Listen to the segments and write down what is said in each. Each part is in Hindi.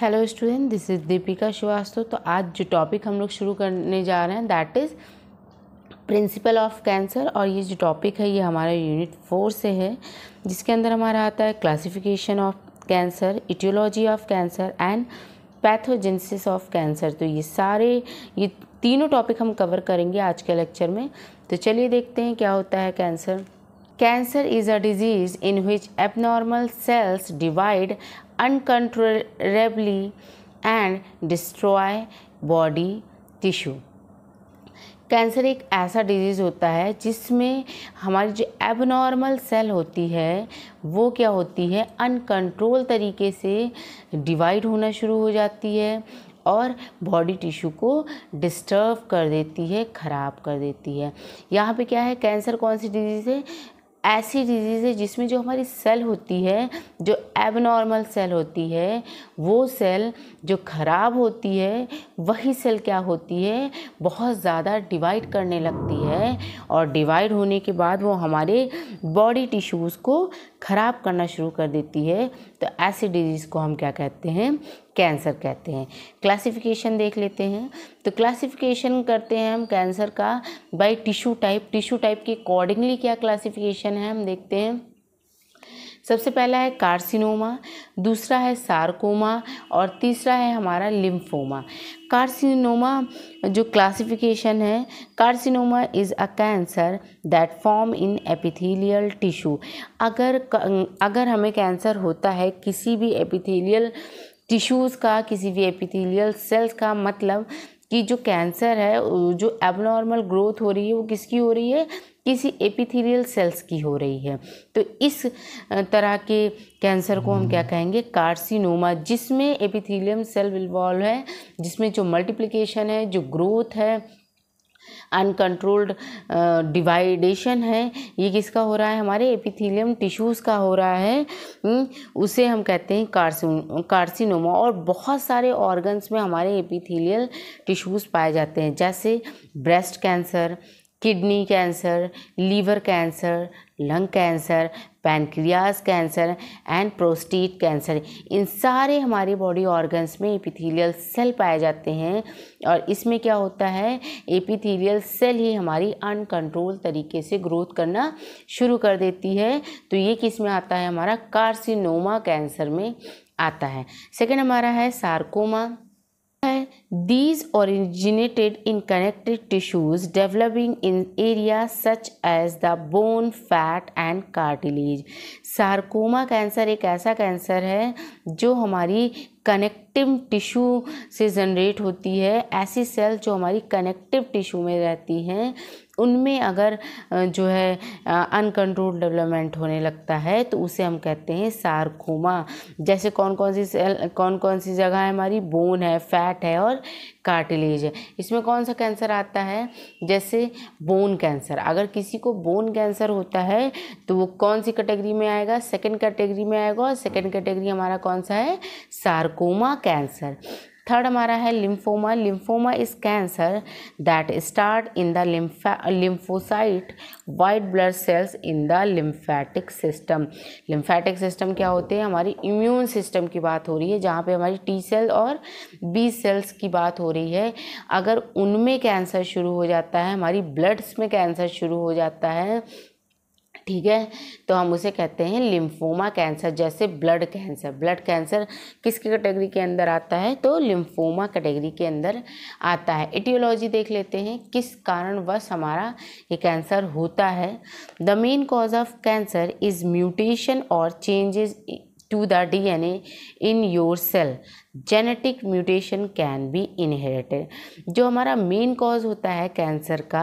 Hello student this is Deepika Srivastava तो आज जो टॉपिक हम लोग शुरू करने जा रहे हैं that is principle of cancer और ये जो टॉपिक है ये हमारा यूनिट फोर से है जिसके अंदर हमारा आता है classification of cancer aetiology of cancer and pathogenesis of cancer तो ये सारे ये तीनों टॉपिक हम कवर करेंगे आज के लेक्चर में तो चलिए देखते हैं क्या होता है cancer cancer is a disease in which abnormal cells divide uncontrollably and destroy body tissue cancer एक ऐसा डिजीज़ होता है जिसमें हमारी जो एबनॉर्मल सेल होती है वो क्या होती है अनकंट्रोल तरीके से डिवाइड होना शुरू हो जाती है और बॉडी टिश्यू को डिस्टर्ब कर देती है ख़राब कर देती है यहाँ पे क्या है कैंसर कौन सी डिजीज़ है ऐसी डिजीज़ है जिसमें जो हमारी सेल होती है जो एबनॉर्मल सेल होती है वो सेल जो ख़राब होती है वही सेल क्या होती है बहुत ज़्यादा डिवाइड करने लगती है और डिवाइड होने के बाद वो हमारे बॉडी टिश्यूज़ को ख़राब करना शुरू कर देती है तो ऐसी डिजीज़ को हम क्या कहते हैं कैंसर कहते हैं क्लासिफिकेशन देख लेते हैं तो क्लासिफिकेशन करते हैं हम कैंसर का by tissue type tissue type के अकॉर्डिंगली क्या क्लासिफिकेशन है हम देखते हैं सबसे पहला है कार्सिनोमा दूसरा है सार्कोमा और तीसरा है हमारा लिम्फोमा कार्सिनोमा जो क्लासिफिकेशन है carcinoma is a cancer that form in epithelial tissue अगर अगर हमें कैंसर होता है किसी भी एपिथेलियल टिश्यूज़ का किसी भी एपिथेलियल सेल्स का मतलब कि जो कैंसर है जो एबनॉर्मल ग्रोथ हो रही है वो किसकी हो रही है किसी एपिथेलियल सेल्स की हो रही है तो इस तरह के कैंसर को हम क्या हम्म। कहेंगे कार्सिनोमा जिसमें एपिथेलियम सेल इन्वॉल्व है जिसमें जो मल्टीप्लिकेशन है जो ग्रोथ है अनकंट्रोल्ड डिवाइडेशन है ये किसका हो रहा है हमारे एपिथीलियम टिश्यूज़ का हो रहा है उसे हम कहते हैं कार्सिन कार्सिनोमा और बहुत सारे ऑर्गन्स में हमारे एपिथीलियल टिश्यूज़ पाए जाते हैं जैसे breast cancer kidney cancer liver cancer lung cancer pancreas cancer and prostate cancer इन सारे हमारे बॉडी ऑर्गन्स में एपिथेलियल सेल पाए जाते हैं और इसमें क्या होता है एपिथेलियल सेल ही हमारी अनकंट्रोल तरीके से ग्रोथ करना शुरू कर देती है तो ये किस में आता है हमारा कार्सिनोमा कैंसर में आता है सेकेंड हमारा है सार्कोमा है these originated in connected tissues developing in area such as the bone fat and cartilage sarcoma cancer एक ऐसा कैंसर है जो हमारी कनेक्टिव टिश्यू से जनरेट होती है ऐसी सेल जो हमारी कनेक्टिव टिश्यू में रहती हैं उनमें अगर जो है अनकंट्रोल डेवलपमेंट होने लगता है तो उसे हम कहते हैं सारकोमा जैसे कौन कौन सी सेल कौन कौन सी जगह है हमारी बोन है फैट है और कार्टिलेज है इसमें कौन सा कैंसर आता है जैसे बोन कैंसर अगर किसी को बोन कैंसर होता है तो वो कौन सी कैटेगरी में आएगा सेकेंड कैटेगरी में आएगा और सेकेंड कैटेगरी हमारा कौन सा है सार्कोमा कैंसर थर्ड हमारा है lymphoma lymphoma is cancer that start in the lymph lymphocyte white blood cells in the lymphatic system lymphatic system क्या होते हैं हमारी इम्यून सिस्टम की बात हो रही है जहाँ पे हमारी टी सेल और बी सेल्स की बात हो रही है अगर उनमें कैंसर शुरू हो जाता है हमारी ब्लड्स में कैंसर शुरू हो जाता है ठीक है तो हम उसे कहते हैं लिम्फोमा कैंसर जैसे ब्लड कैंसर ब्लड कैंसर किसकी कैटेगरी के अंदर आता है तो लिम्फोमा कैटेगरी के अंदर आता है एटियोलॉजी देख लेते हैं किस कारणवश हमारा ये कैंसर होता है the main cause of cancer is mutation और changes to the D N A in your cell genetic mutation can be inherited जो हमारा मेन कॉज होता है कैंसर का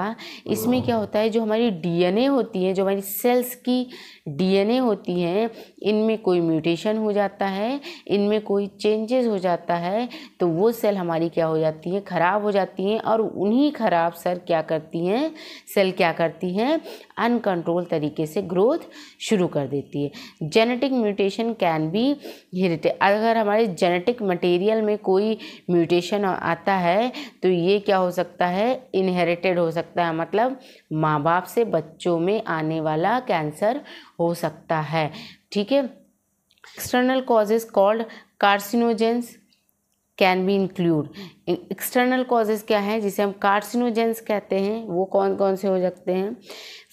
इसमें क्या होता है जो हमारी डीएनए होती है जो हमारी सेल्स की डीएनए होती हैं इनमें कोई म्यूटेशन हो जाता है इनमें कोई चेंजेस हो जाता है तो वो सेल हमारी क्या हो जाती है ख़राब हो जाती हैं और उन्हीं ख़राब सर क्या करती हैं सेल क्या करती हैं अनकंट्रोल तरीके से ग्रोथ शुरू कर देती है genetic mutation can be herited अगर हमारे जेनेटिक मटेरियल में कोई म्यूटेशन आता है तो ये क्या हो सकता है इनहेरिटेड हो सकता है मतलब माँ बाप से बच्चों में आने वाला कैंसर हो सकता है ठीक है external causes called carcinogens can be include external causes क्या हैं जिसे हम कार्सिनोजेंस कहते हैं वो कौन कौन से हो सकते हैं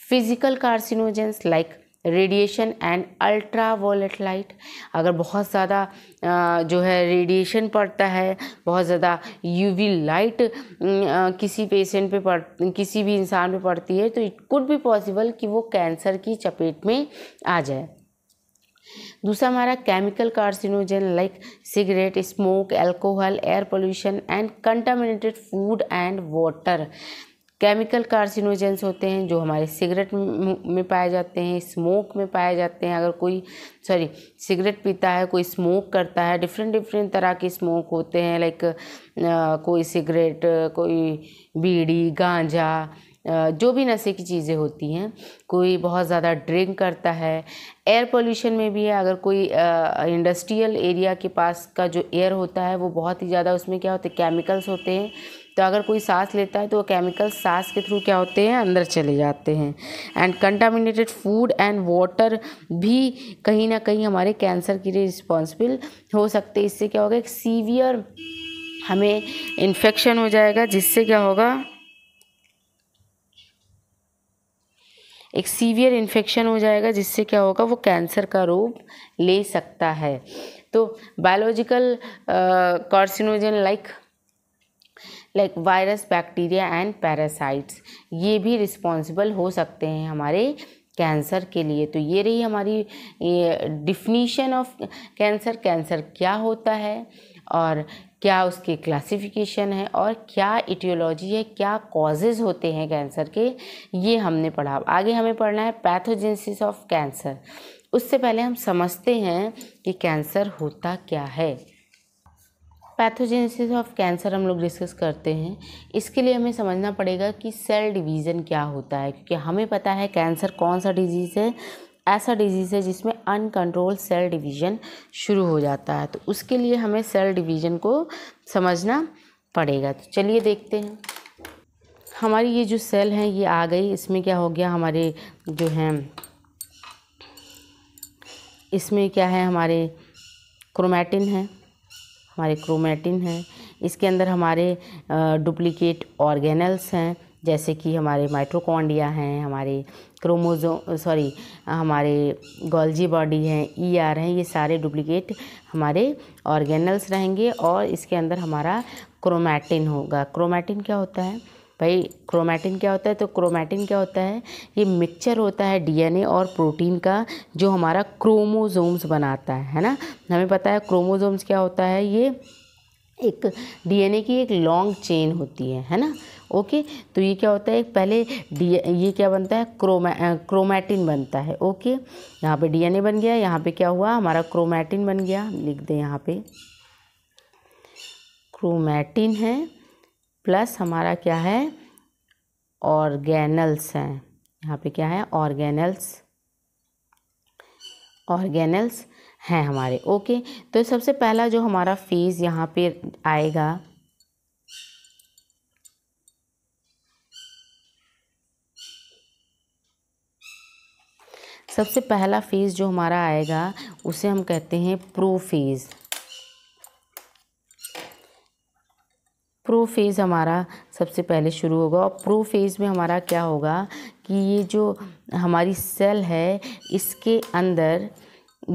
physical carcinogens like radiation and ultraviolet light अगर बहुत ज़्यादा जो है रेडिएशन पड़ता है बहुत ज़्यादा यूवी लाइट किसी पेशेंट पे पड़ किसी भी इंसान पे पड़ती है तो इट कुड भी पॉसिबल कि वो कैंसर की चपेट में आ जाए दूसरा हमारा chemical carcinogen like cigarette smoke alcohol air pollution and contaminated food and water chemical carcinogens होते हैं जो हमारे सिगरेट में पाए जाते हैं स्मोक में पाए जाते हैं अगर कोई सॉरी सिगरेट पीता है कोई स्मोक करता है डिफरेंट डिफरेंट तरह के स्मोक होते हैं लाइक कोई सिगरेट कोई बीड़ी गांजा जो भी नशे की चीज़ें होती हैं कोई बहुत ज़्यादा ड्रिंक करता है एयर पोल्यूशन में भी है अगर कोई इंडस्ट्रियल एरिया के पास का जो एयर होता है वो बहुत ही ज़्यादा उसमें क्या होते हैं केमिकल्स होते हैं तो अगर कोई सांस लेता है तो वो केमिकल सांस के थ्रू क्या होते हैं अंदर चले जाते हैं and contaminated food and water भी कहीं ना कहीं हमारे कैंसर के लिए रिस्पॉन्सिबल हो सकते इससे क्या होगा एक सीवियर हमें इन्फेक्शन हो जाएगा जिससे क्या होगा एक सीवियर इन्फेक्शन हो जाएगा जिससे क्या होगा वो कैंसर का रूप ले सकता है तो biological carcinogen like like virus bacteria and parasites ये भी रिस्पॉन्सिबल हो सकते हैं हमारे कैंसर के लिए तो ये रही हमारी डिफिनीशन ऑफ कैंसर कैंसर क्या होता है और क्या उसके क्लासिफिकेशन है और क्या इटियोलॉजी है क्या कॉजेज होते हैं कैंसर के ये हमने पढ़ा आगे हमें पढ़ना है पैथोजेंसिस ऑफ कैंसर उससे पहले हम समझते हैं कि कैंसर होता क्या है पैथोजेनेसिस ऑफ कैंसर हम लोग डिस्कस करते हैं इसके लिए हमें समझना पड़ेगा कि सेल डिवीज़न क्या होता है क्योंकि हमें पता है कैंसर कौन सा डिजीज़ है ऐसा डिजीज़ है जिसमें अनकंट्रोल सेल डिवीज़न शुरू हो जाता है तो उसके लिए हमें सेल डिवीज़न को समझना पड़ेगा तो चलिए देखते हैं हमारी ये जो सेल हैं ये आ गई इसमें क्या हो गया हमारे जो हैं इसमें क्या है हमारे क्रोमैटिन है हमारे क्रोमेटिन हैं इसके अंदर हमारे डुप्लीकेट ऑर्गेनल्स हैं जैसे कि हमारे माइट्रोकॉन्डिया हैं हमारे क्रोमोजो सॉरी हमारे गोल्जी बॉडी हैं ई e आर हैं ये सारे डुप्लीकेट हमारे ऑर्गेनल्स रहेंगे और इसके अंदर हमारा क्रोमैटिन होगा क्रोमैटिन क्या होता है भाई क्रोमैटिन क्या होता है तो क्रोमैटिन क्या होता है ये मिक्सचर होता है डीएनए और प्रोटीन का जो हमारा क्रोमोजोम्स बनाता है है ना हमें पता है क्रोमोजोम्स क्या होता है ये एक डीएनए की एक लॉन्ग चेन होती है है ना ओके तो ये क्या होता है पहले डी ये क्या बनता है क्रोमा क्रोमैटिन बनता है ओके यहाँ पर डी बन गया यहाँ पर क्या हुआ हमारा क्रोमैटिन बन गया लिख दें यहाँ पर क्रोमैटिन है प्लस हमारा क्या है ऑर्गेनल्स हैं यहाँ पे क्या है ऑर्गेनल्स ऑर्गेनल्स हैं हमारे ओके तो सबसे पहला जो हमारा फीस यहाँ पे आएगा सबसे पहला फीस जो हमारा आएगा उसे हम कहते हैं प्रोफेज़ फीस प्रोफेज़ हमारा सबसे पहले शुरू होगा और प्रोफेज़ में हमारा क्या होगा कि ये जो हमारी सेल है इसके अंदर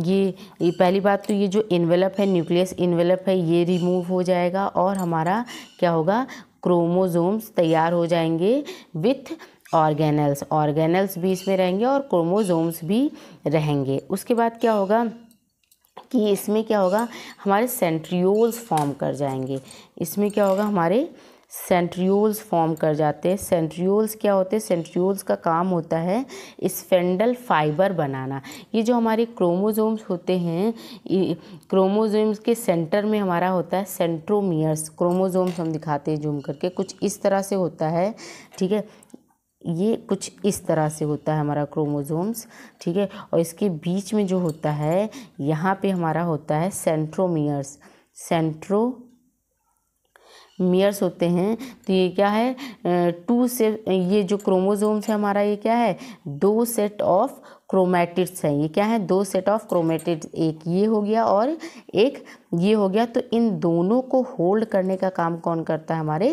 ये, ये पहली बात तो ये जो इन्वेलप है न्यूक्लियस इन्वेलप है ये रिमूव हो जाएगा और हमारा क्या होगा क्रोमोजोम्स तैयार हो जाएंगे विथ ऑर्गेनल्स ऑर्गेनल्स भी इसमें रहेंगे और क्रोमोजोम्स भी रहेंगे उसके बाद क्या होगा कि इसमें क्या होगा हमारे सेंट्रियोल्स फॉर्म कर जाएंगे इसमें क्या होगा हमारे सेंट्रियोल्स फॉर्म कर जाते हैं सेंट्रियोल्स क्या होते हैं सेंट्रियोल्स का काम होता है स्पेंडल फाइबर बनाना ये जो हमारे क्रोमोजोम्स होते हैं क्रोमोजोम्स के सेंटर में हमारा होता है सेंट्रोमियर्स क्रोमोजोम्स हम दिखाते हैं जूम करके कुछ इस तरह से होता है ठीक है ये कुछ इस तरह से होता है हमारा क्रोमोजोम्स ठीक है और इसके बीच में जो होता है यहाँ पे हमारा होता है सेंट्रोमियर्स सेंट्रो मियर्स होते हैं तो ये क्या है टू से ये जो क्रोमोजोम्स है हमारा ये क्या है दो सेट ऑफ क्रोमेटिड्स हैं ये क्या है दो सेट ऑफ क्रोमेटिड्स एक ये हो गया और एक ये हो गया तो इन दोनों को होल्ड करने का काम कौन करता है हमारे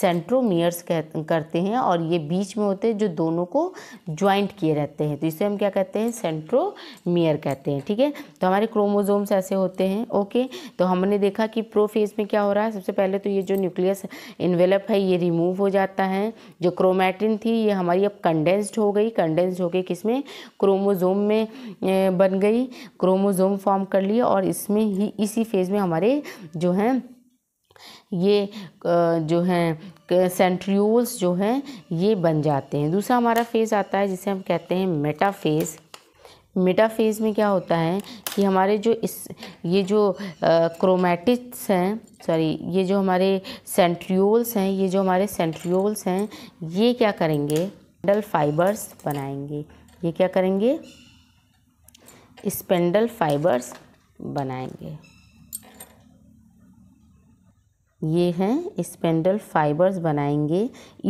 सेंट्रोमियर्स कह करते हैं और ये बीच में होते हैं जो दोनों को ज्वाइंट किए रहते हैं तो इसे हम क्या कहते हैं सेंट्रोमियर कहते हैं ठीक है तो हमारे क्रोमोजोम्स ऐसे होते हैं ओके तो हमने देखा कि प्रोफेज में क्या हो रहा है सबसे पहले तो ये जो न्यूक्लियस इन्वेलप है ये रिमूव हो जाता है जो क्रोमैटिन थी ये हमारी अब कंडेंस्ड हो गई कंडेंस्ड हो गई किसमें क्रोमो क्रोमोज़ोम में बन गई क्रोमोज़ोम फॉर्म कर लिए और इसमें ही इसी फेज़ में हमारे जो हैं ये जो हैं सेंट्रियोल्स जो हैं ये बन जाते हैं दूसरा हमारा फेज़ आता है जिसे हम कहते हैं मेटाफेज़ मेटाफेज में क्या होता है कि हमारे जो इस ये जो क्रोमेटिक्स हैं सॉरी ये जो हमारे सेंट्रियोल्स हैं ये जो हमारे सेंट्रियोल्स हैं ये क्या करेंगे डल फाइबर्स बनाएंगे ये क्या करेंगे स्पेंडल फाइबर्स बनाएंगे ये हैं स्पेंडल फाइबर्स बनाएंगे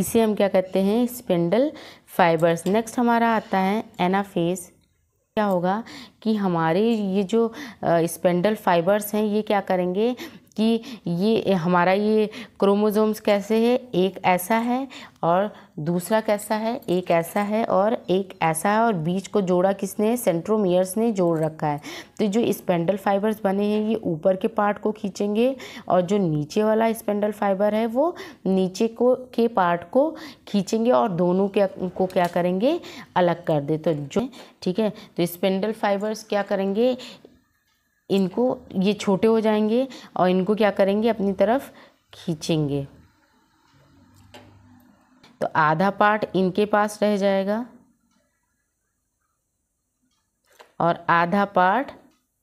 इसे हम क्या कहते हैं स्पेंडल फाइबर्स नेक्स्ट हमारा आता है एनाफेस क्या होगा कि हमारे ये जो स्पेंडल फाइबर्स हैं ये क्या करेंगे कि ये हमारा ये क्रोमोसोम्स कैसे है एक ऐसा है और दूसरा कैसा है एक ऐसा है और एक ऐसा है और बीच को जोड़ा किसने सेंट्रोमियर्स ने जोड़ रखा है तो जो स्पेंडल फाइबर्स बने हैं ये ऊपर के पार्ट को खींचेंगे और जो नीचे वाला स्पेंडल फाइबर है वो नीचे को के पार्ट को खींचेंगे और दोनों के को क्या करेंगे अलग कर दे तो जो ठीक है तो स्पेंडल फाइबर्स क्या करेंगे इनको ये छोटे हो जाएंगे और इनको क्या करेंगे अपनी तरफ खींचेंगे तो आधा पार्ट इनके पास रह जाएगा और आधा पार्ट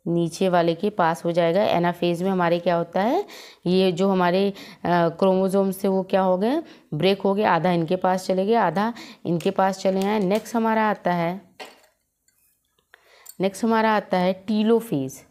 नीचे वाले के पास हो जाएगा एनाफेज में हमारे क्या होता है ये जो हमारे क्रोमोजोम से वो क्या हो गए ब्रेक हो गए आधा इनके पास चले गए आधा इनके पास चले आए नेक्स्ट हमारा आता है नेक्स्ट हमारा आता है टीलो फेज़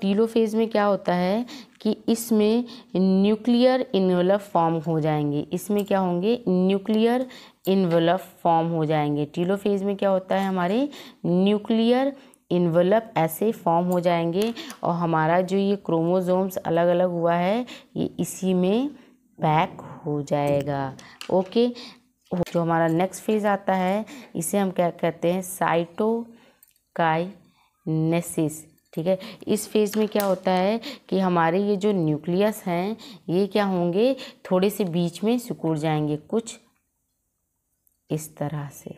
टीलोफेज में क्या होता है कि इसमें न्यूक्लियर इन्वेलप फॉर्म हो जाएंगे इसमें क्या होंगे न्यूक्लियर इन्वेलप फॉर्म हो जाएंगे टीलोफेज में क्या होता है हमारे न्यूक्लियर इन्वेलप ऐसे फॉर्म हो जाएंगे और हमारा जो ये क्रोमोजोम्स अलग अलग हुआ है ये इसी में पैक हो जाएगा ओके जो हमारा नेक्स्ट फेज आता है इसे हम क्या कहते हैं साइटोकाइनेसिस ठीक है इस फेज़ में क्या होता है कि हमारे ये जो न्यूक्लियस हैं ये क्या होंगे थोड़े से बीच में सिकुड़ जाएंगे कुछ इस तरह से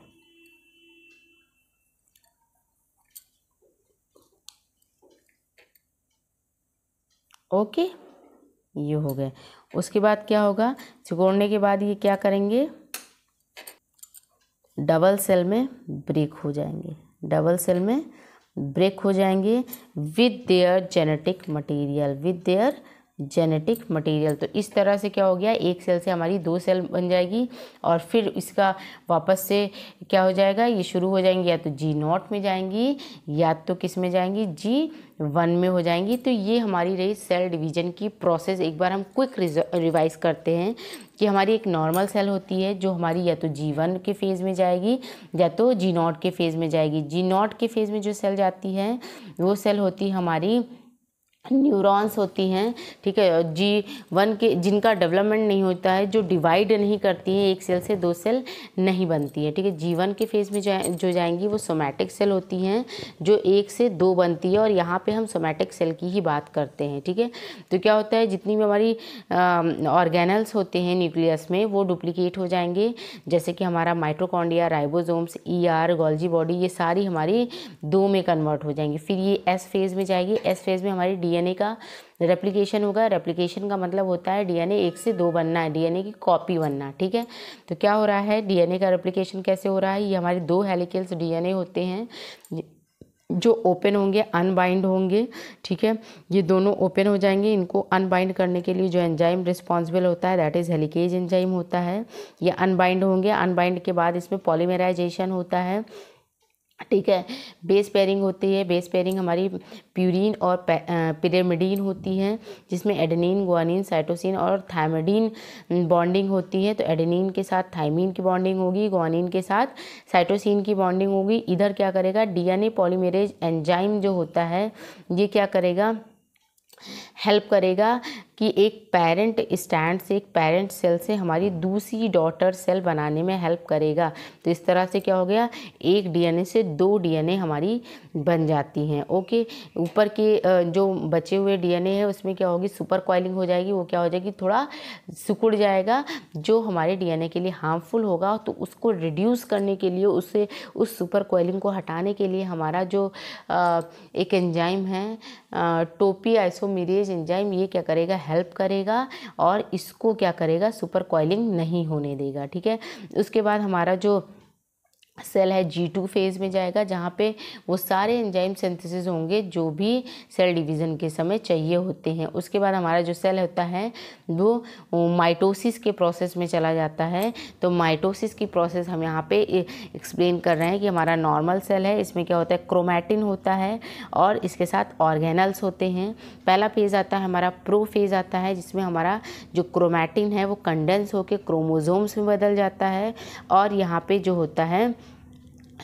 ओके ये हो गया उसके बाद क्या होगा सिकोड़ने के बाद ये क्या करेंगे डबल सेल में ब्रेक हो जाएंगे डबल सेल में ब्रेक हो जाएंगे with their genetic material with their genetic material तो इस तरह से क्या हो गया एक सेल से हमारी दो सेल बन जाएगी और फिर इसका वापस से क्या हो जाएगा ये शुरू हो जाएंगी या तो जी नॉट में जाएंगी या तो किस में जाएंगी जी वन में हो जाएंगी तो ये हमारी रही सेल डिवीज़न की प्रोसेस एक बार हम क्विक रिवाइज करते हैं कि हमारी एक नॉर्मल सेल होती है जो हमारी या तो जी वन के फेज़ में जाएगी या तो जी नॉट के फेज़ में जाएगी जी नॉट के फेज़ में जो सेल जाती है वो सेल होती है हमारी न्यूरॉन्स होती हैं ठीक है जी वन के जिनका डेवलपमेंट नहीं होता है जो डिवाइड नहीं करती है एक सेल से दो सेल नहीं बनती है ठीक है जी वन के फेज में जाए जो जाएंगी वो सोमैटिक सेल होती हैं जो एक से दो बनती है और यहाँ पे हम सोमैटिक सेल की ही बात करते हैं ठीक है तो क्या होता है जितनी भी हमारी ऑर्गेनल्स होते हैं न्यूक्लियस में वो डुप्लीकेट हो जाएंगे जैसे कि हमारा mitochondria ribosomes E R Golgi body ये सारी हमारी दो में कन्वर्ट हो जाएंगी फिर ये एस फेज़ में जाएगी एस फेज़ में हमारी डी डीएनए का रेप्लिकेशन होगा रेप्लिकेशन का मतलब होता है डीएनए एक से दो बनना है डीएनए की कॉपी बनना ठीक है तो क्या हो रहा है डीएनए का रेप्लिकेशन कैसे हो रहा है ये हमारे दो हेलिकल्स डीएनए होते हैं जो ओपन होंगे अनबाइंड होंगे ठीक है ये दोनों ओपन हो जाएंगे इनको अनबाइंड करने के लिए जो एंजाइम रिस्पॉन्सिबल होता है दैट इज़ हेलिकेज एंजाइम होता है ये अनबाइंड होंगे अनबाइंड के बाद इसमें पॉलीमेराइजेशन होता है ठीक है बेस पेयरिंग होती है बेस पेयरिंग हमारी प्यूरिन और पिरेमिडीन होती है जिसमें एडेनिन गुआनिन साइटोसिन और थायमिडीन बॉन्डिंग होती है तो एडेनिन के साथ थायमिन की बॉन्डिंग होगी गुआनिन के साथ साइटोसिन की बॉन्डिंग होगी इधर क्या करेगा डीएनए पॉलीमरेज एंजाइम जो होता है ये क्या करेगा हेल्प करेगा कि एक पेरेंट स्टैंड से एक पेरेंट सेल से हमारी दूसरी डॉटर सेल बनाने में हेल्प करेगा तो इस तरह से क्या हो गया एक डीएनए से दो डीएनए हमारी बन जाती हैं ओके ऊपर के जो बचे हुए डीएनए है उसमें क्या होगी सुपर कॉइलिंग हो जाएगी वो क्या हो जाएगी थोड़ा सिकुड़ जाएगा जो हमारे डी के लिए हार्मफुल होगा तो उसको रिड्यूस करने के लिए उसे उस सुपर कॉइलिंग को हटाने के लिए हमारा जो एक एंजाइम है टोपी आइसोमीरेज एंजाइम ये क्या करेगा हेल्प करेगा और इसको क्या करेगा सुपर कॉइलिंग नहीं होने देगा ठीक है उसके बाद हमारा जो सेल है जी टू फेज़ में जाएगा जहाँ पे वो सारे एंजाइम सिंथेसिस होंगे जो भी सेल डिवीज़न के समय चाहिए होते हैं उसके बाद हमारा जो सेल होता है वो माइटोसिस के प्रोसेस में चला जाता है तो माइटोसिस की प्रोसेस हम यहाँ पे एक्सप्लेन कर रहे हैं कि हमारा नॉर्मल सेल है इसमें क्या होता है क्रोमैटिन होता है और इसके साथ ऑर्गेनल्स होते हैं पहला फेज़ आता है हमारा प्रो फेज़ आता है जिसमें हमारा जो क्रोमैटिन है वो कंडेंस होकर क्रोमोजोम्स में बदल जाता है और यहाँ पर जो होता है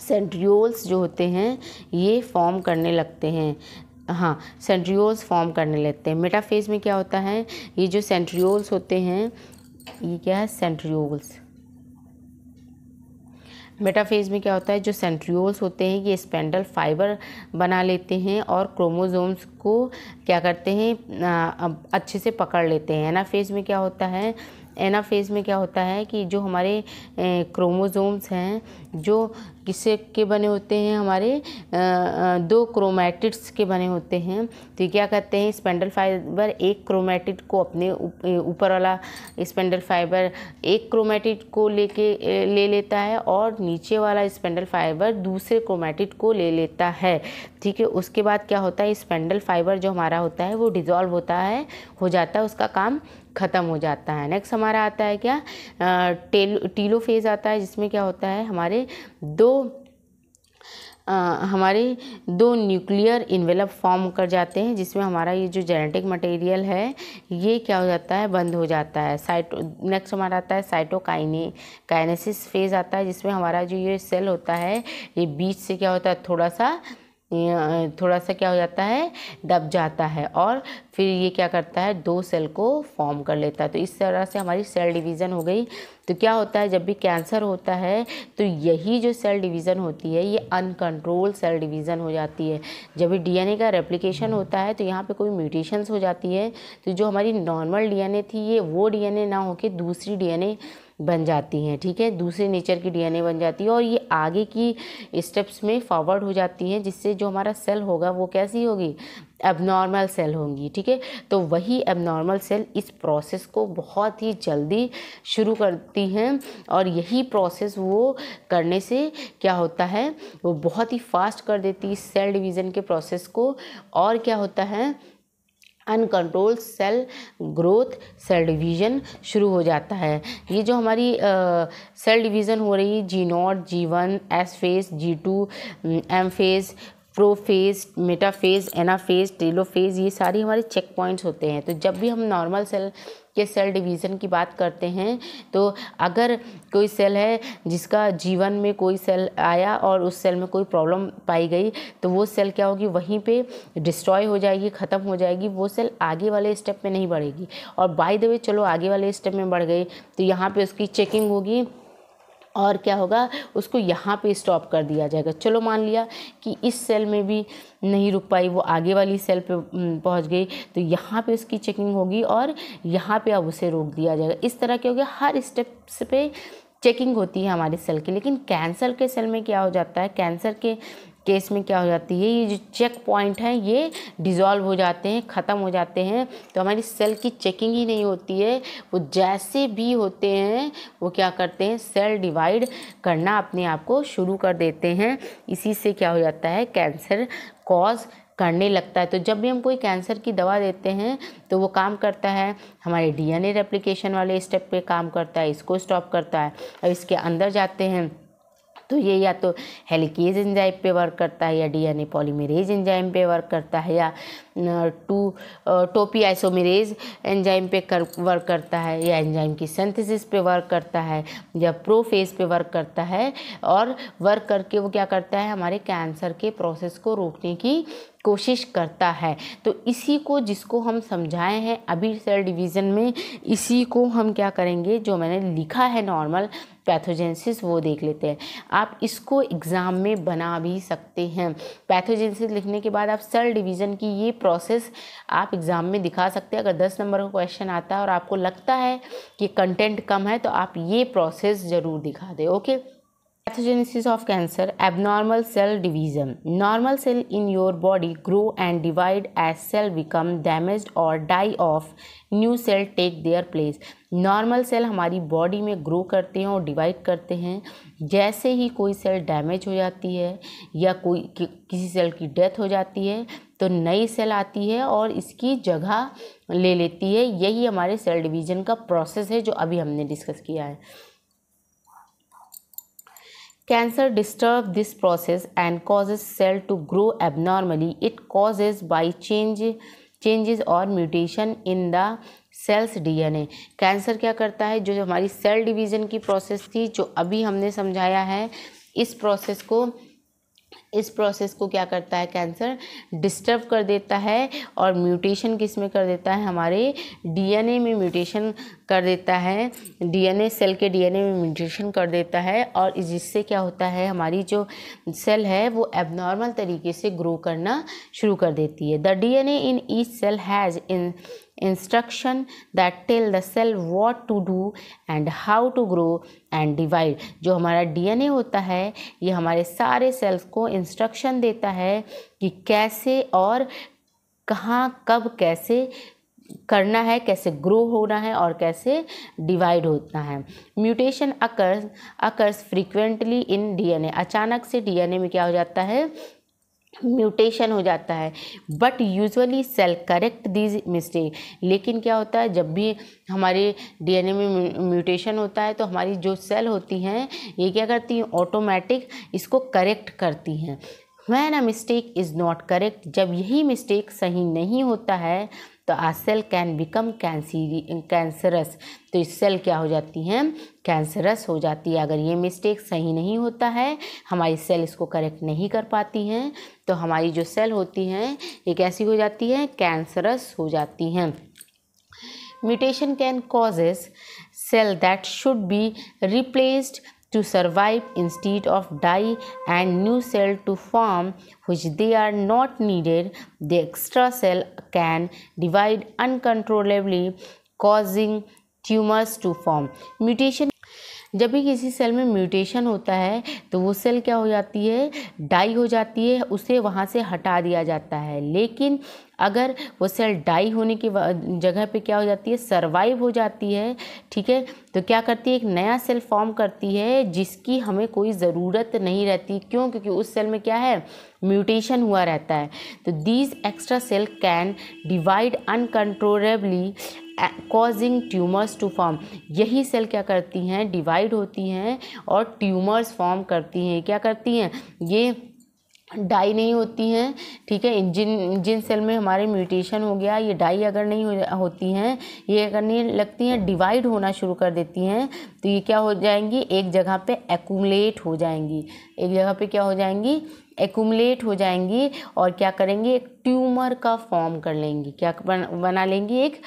सेंट्रियोल्स जो होते हैं ये फॉर्म करने लगते हैं हाँ सेंट्रियोल्स फॉर्म करने लगते हैं मेटाफेज में क्या होता है ये जो सेंट्रियोल्स होते हैं ये क्या है सेंट्रियोल्स मेटाफेज में क्या होता है जो सेंट्रियोल्स होते हैं ये स्पेंडल फाइबर बना लेते हैं और क्रोमोजोम्स को क्या करते हैं अच्छे से पकड़ लेते हैं एनाफेज में क्या होता है एनाफेज में क्या होता है कि जो हमारे क्रोमोजोम्स हैं जो किसे के बने होते हैं हमारे दो क्रोमैटिड्स के बने होते हैं तो क्या कहते हैं स्पेंडल फाइबर एक क्रोमैटिड को अपने ऊपर वाला स्पेंडल फाइबर एक क्रोमैटिड को लेके ले लेता है और नीचे वाला स्पेंडल फाइबर दूसरे क्रोमैटिड को ले लेता है ठीक है उसके बाद क्या होता है स्पेंडल फाइबर जो हमारा होता है वो डिज़ोल्व होता है हो जाता है उसका काम ख़त्म हो जाता है नेक्स्ट हमारा आता है क्या टेल टीलो फेज आता है जिसमें क्या होता है हमारे हमारे दो आ, हमारे दो न्यूक्लियर इन्वेलप फॉर्म कर जाते हैं जिसमें हमारा ये जो जेनेटिक मटेरियल है ये क्या हो जाता है बंद हो जाता है साइटो नेक्स्ट हमारा आता है साइटोकाइने काइनेसिस फेज आता है जिसमें हमारा जो ये सेल होता है ये बीच से क्या होता है थोड़ा सा थोड़ा सा क्या हो जाता है दब जाता है और फिर ये क्या करता है दो सेल को फॉर्म कर लेता है तो इस तरह से हमारी सेल डिवीज़न हो गई तो क्या होता है जब भी कैंसर होता है तो यही जो सेल डिवीज़न होती है ये अनकंट्रोल सेल डिवीज़न हो जाती है जब भी डीएनए का रेप्लिकेशन हम्म। होता है तो यहाँ पे कोई म्यूटेशंस हो जाती है तो जो हमारी नॉर्मल डीएनए थी ये वो डीएनए ना होके दूसरी डीएनए बन जाती हैं ठीक है दूसरे नेचर की डीएनए बन जाती है और ये आगे की स्टेप्स में फॉरवर्ड हो जाती हैं जिससे जो हमारा सेल होगा वो कैसी होगी एबनॉर्मल सेल होंगी ठीक है तो वही एबनॉर्मल सेल इस प्रोसेस को बहुत ही जल्दी शुरू करती हैं और यही प्रोसेस वो करने से क्या होता है वो बहुत ही फास्ट कर देती है सेल डिवीज़न के प्रोसेस को और क्या होता है uncontrolled cell growth cell division शुरू हो जाता है ये जो हमारी सेल डिवीज़न हो रही है G naught G one S phase G two M phase prophase metaphase anaphase telophase ये सारी हमारे चेक पॉइंट्स होते हैं तो जब भी हम नॉर्मल सेल के सेल डिवीज़न की बात करते हैं तो अगर कोई सेल है जिसका जीवन में कोई सेल आया और उस सेल में कोई प्रॉब्लम पाई गई तो वो सेल क्या होगी वहीं पे डिस्ट्रॉय हो जाएगी ख़त्म हो जाएगी वो सेल आगे वाले स्टेप में नहीं बढ़ेगी और बाय द वे चलो आगे वाले स्टेप में बढ़ गई तो यहाँ पर उसकी चेकिंग होगी और क्या होगा उसको यहाँ पे स्टॉप कर दिया जाएगा चलो मान लिया कि इस सेल में भी नहीं रुक पाई वो आगे वाली सेल पे पहुँच गई तो यहाँ पे उसकी चेकिंग होगी और यहाँ पे अब उसे रोक दिया जाएगा इस तरह क्या हो गया हर स्टेप्स पे चेकिंग होती है हमारे सेल की लेकिन कैंसर के सेल में क्या हो जाता है कैंसर के केस में क्या हो जाती है ये जो चेक पॉइंट हैं ये डिज़ोल्व हो जाते हैं ख़त्म हो जाते हैं तो हमारी सेल की चेकिंग ही नहीं होती है वो जैसे भी होते हैं वो क्या करते हैं सेल डिवाइड करना अपने आप को शुरू कर देते हैं इसी से क्या हो जाता है कैंसर कॉज करने लगता है तो जब भी हम कोई कैंसर की दवा देते हैं तो वो काम करता है हमारे डीएनए रेप्लिकेशन वाले स्टेप पे काम करता है इसको स्टॉप करता है और इसके अंदर जाते हैं तो ये या तो हेलिकेज एंजाइम पे वर्क करता है या डीएनए पॉलीमरेज एंजाइम पे वर्क करता है या टू टोपी आइसोमरेज एंजाइम पे कर वर्क करता है या एंजाइम की सेंथिसिस पे वर्क करता है या प्रोफेज पे वर्क करता है और वर्क करके वो क्या करता है हमारे कैंसर के प्रोसेस को रोकने की कोशिश करता है तो इसी को जिसको हम समझाए हैं अभी सेल डिवीज़न में इसी को हम क्या करेंगे जो मैंने लिखा है नॉर्मल पैथोजेंसिस वो देख लेते हैं आप इसको एग्ज़ाम में बना भी सकते हैं पैथोजेंसिस लिखने के बाद आप सेल डिवीज़न की ये प्रोसेस आप एग्ज़ाम में दिखा सकते हैं अगर दस नंबर का क्वेश्चन आता है और आपको लगता है कि कंटेंट कम है तो आप ये प्रोसेस ज़रूर दिखा दें okay pathogenesis of cancer abnormal cell division normal cell in your body grow and divide as cell become damage और die off new cell take their place normal cell हमारी बॉडी में ग्रो करते हैं और डिवाइड करते हैं जैसे ही कोई सेल डैमेज हो जाती है या कोई कि, किसी सेल की डेथ हो जाती है तो नई सेल आती है और इसकी जगह ले लेती है यही हमारे सेल डिवीज़न का प्रोसेस है जो अभी हमने डिस्कस किया है Cancer disturbs this process and causes cell to grow abnormally. It causes by change changes और mutation in the cells DNA cancer क्या करता है जो हमारी सेल डिवीज़न की प्रोसेस थी जो अभी हमने समझाया है इस प्रोसेस को इस प्रोसेस को क्या करता है कैंसर डिस्टर्ब कर देता है और म्यूटेशन किस में कर देता है हमारे डीएनए में म्यूटेशन कर देता है डीएनए सेल के डीएनए में म्यूटेशन कर देता है और जिससे क्या होता है हमारी जो सेल है वो एबनॉर्मल तरीके से ग्रो करना शुरू कर देती है the DNA in each cell has in instruction that tell the cell what to do and how to grow and divide जो हमारा डीएनए होता है ये हमारे सारे सेल्स को इंस्ट्रक्शन देता है कि कैसे और कहाँ कब कैसे करना है कैसे ग्रो होना है और कैसे डिवाइड होता है mutation occurs occurs frequently in DNA अचानक से डीएनए में क्या हो जाता है म्यूटेशन हो जाता है but usually cell correct these mistake लेकिन क्या होता है जब भी हमारे डीएनए में म्यूटेशन होता है तो हमारी जो सेल होती हैं ये क्या करती हैं ऑटोमेटिक इसको करेक्ट करती हैं when a mistake is not correct जब यही मिस्टेक सही नहीं होता है तो a cell can become cancer cancerous तो इस सेल क्या हो जाती हैं कैंसरस हो जाती है अगर ये मिस्टेक सही नहीं होता है हमारी सेल इसको करेक्ट नहीं कर पाती हैं तो हमारी जो सेल होती हैं ये कैसी हो जाती है कैंसरस हो जाती हैं mutation can causes cell that should be replaced to survive instead of die and new cell to form which they are not needed the extra cell can divide uncontrollably causing tumors to form mutation जब भी किसी सेल में म्यूटेशन होता है तो वो सेल क्या हो जाती है डाई हो जाती है उसे वहाँ से हटा दिया जाता है लेकिन अगर वो सेल डाई होने की जगह पे क्या हो जाती है सर्वाइव हो जाती है ठीक है तो क्या करती है एक नया सेल फॉर्म करती है जिसकी हमें कोई ज़रूरत नहीं रहती क्यों क्योंकि उस सेल में क्या है म्यूटेशन हुआ रहता है तो these extra cell can divide uncontrollably causing tumours to form यही सेल क्या करती हैं डिवाइड होती हैं और ट्यूमर्स फॉर्म करती हैं क्या करती हैं ये डाई नहीं होती हैं ठीक है जिन जिन सेल में हमारे म्यूटेशन हो गया ये डाई अगर नहीं हो, होती हैं ये अगर नहीं लगती हैं डिवाइड होना शुरू कर देती हैं तो ये क्या हो जाएंगी एक जगह पे एकूमलेट हो जाएंगी एक जगह पे क्या हो जाएंगी एकूमलेट हो जाएंगी और क्या करेंगी एक ट्यूमर का फॉर्म कर लेंगी क्या बन, बना लेंगी एक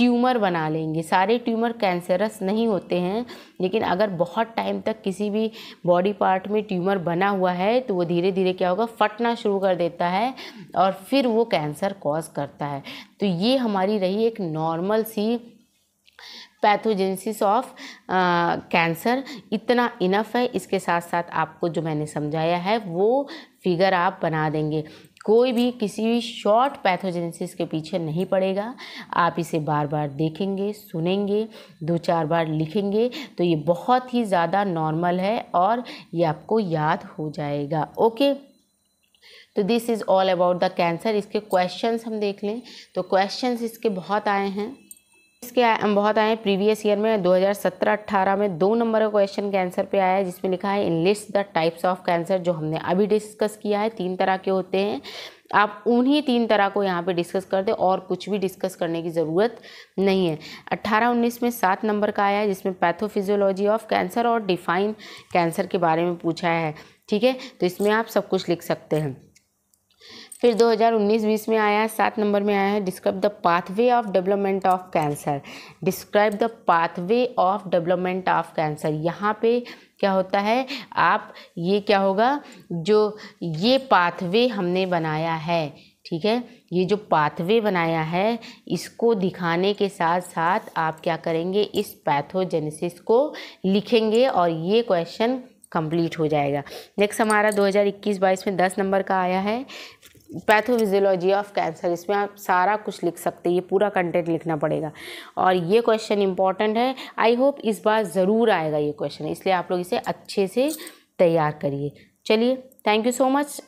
ट्यूमर बना लेंगे सारे ट्यूमर कैंसरस नहीं होते हैं लेकिन अगर बहुत टाइम तक किसी भी बॉडी पार्ट में ट्यूमर बना हुआ है तो वो धीरे धीरे क्या होगा फटना शुरू कर देता है और फिर वो कैंसर कॉज करता है तो ये हमारी रही एक नॉर्मल सी पैथोजेंसिस ऑफ कैंसर इतना इनफ है इसके साथ साथ आपको जो मैंने समझाया है वो फिगर आप बना देंगे कोई भी किसी भी शॉर्ट पैथोजेनेसिस के पीछे नहीं पड़ेगा आप इसे बार बार देखेंगे सुनेंगे दो चार बार लिखेंगे तो ये बहुत ही ज़्यादा नॉर्मल है और ये आपको याद हो जाएगा ओके तो this is all about the cancer इसके क्वेश्चंस हम देख लें तो क्वेश्चंस इसके बहुत आए हैं इसके बहुत आए प्रीवियस ईयर में 2017-18 में दो नंबर का क्वेश्चन कैंसर पे आया है जिसमें लिखा है enlist the types of cancer जो हमने अभी डिस्कस किया है तीन तरह के होते हैं आप उन्हीं तीन तरह को यहाँ पे डिस्कस कर दें और कुछ भी डिस्कस करने की ज़रूरत नहीं है 18-19 में सात नंबर का आया है जिसमें पैथोफिजियोलॉजी ऑफ कैंसर और डिफाइन कैंसर के बारे में पूछा है ठीक है तो इसमें आप सब कुछ लिख सकते हैं फिर 2019-20 में आया है सात नंबर में आया है describe the pathway of development of cancer describe the pathway of development of cancer यहाँ पे क्या होता है आप ये क्या होगा जो ये पाथवे हमने बनाया है ठीक है ये जो पाथवे बनाया है इसको दिखाने के साथ साथ आप क्या करेंगे इस पैथोजेनेसिस को लिखेंगे और ये क्वेश्चन कंप्लीट हो जाएगा नेक्स्ट हमारा 2021-22 में 10 नंबर का आया है पैथोफिजियोलॉजी ऑफ कैंसर इसमें आप सारा कुछ लिख सकते हैं ये पूरा कंटेंट लिखना पड़ेगा और ये क्वेश्चन इंपॉर्टेंट है आई होप इस बार ज़रूर आएगा ये क्वेश्चन इसलिए आप लोग इसे अच्छे से तैयार करिए चलिए थैंक यू सो मच